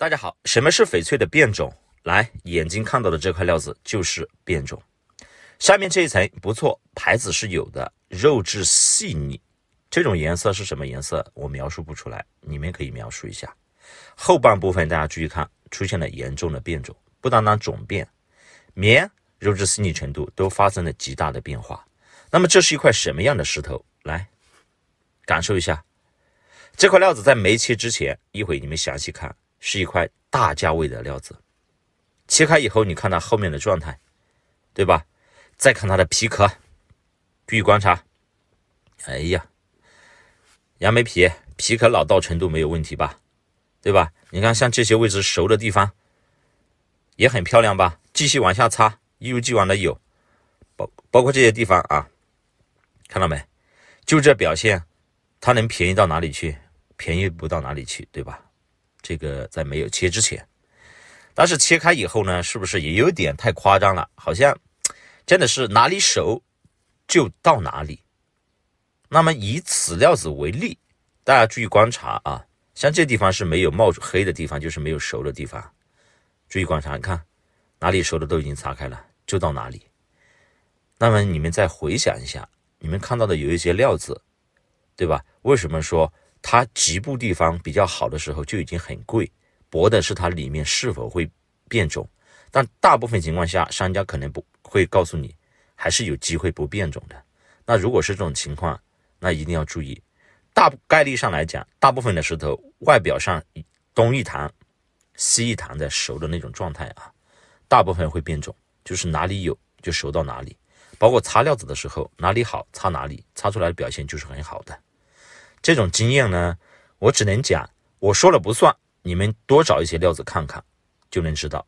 大家好，什么是翡翠的变种？来，眼睛看到的这块料子就是变种。下面这一层不错，牌子是有的，肉质细腻。这种颜色是什么颜色？我描述不出来，你们可以描述一下。后半部分大家注意看，出现了严重的变种，不单单种变，棉、肉质细腻程度都发生了极大的变化。那么这是一块什么样的石头？来，感受一下这块料子在没切之前，一会你们详细看。是一块大价位的料子，切开以后，你看它后面的状态，对吧？再看它的皮壳，注意观察。哎呀，杨梅皮皮壳老道程度没有问题吧？对吧？你看像这些位置熟的地方，也很漂亮吧？继续往下擦，一如既往的有，包包括这些地方啊，看到没？就这表现，它能便宜到哪里去？便宜不到哪里去，对吧？这个在没有切之前，但是切开以后呢，是不是也有点太夸张了？好像真的是哪里熟就到哪里。那么以此料子为例，大家注意观察啊，像这地方是没有冒黑的地方，就是没有熟的地方。注意观察，你看哪里熟的都已经擦开了，就到哪里。那么你们再回想一下，你们看到的有一些料子，对吧？为什么说？它局部地方比较好的时候就已经很贵，薄的是它里面是否会变种，但大部分情况下商家可能不会告诉你，还是有机会不变种的。那如果是这种情况，那一定要注意。大概率上来讲，大部分的石头外表上东一坛、西一坛的熟的那种状态啊，大部分会变种，就是哪里有就熟到哪里，包括擦料子的时候哪里好擦哪里，擦出来的表现就是很好的。这种经验呢，我只能讲，我说了不算，你们多找一些料子看看，就能知道。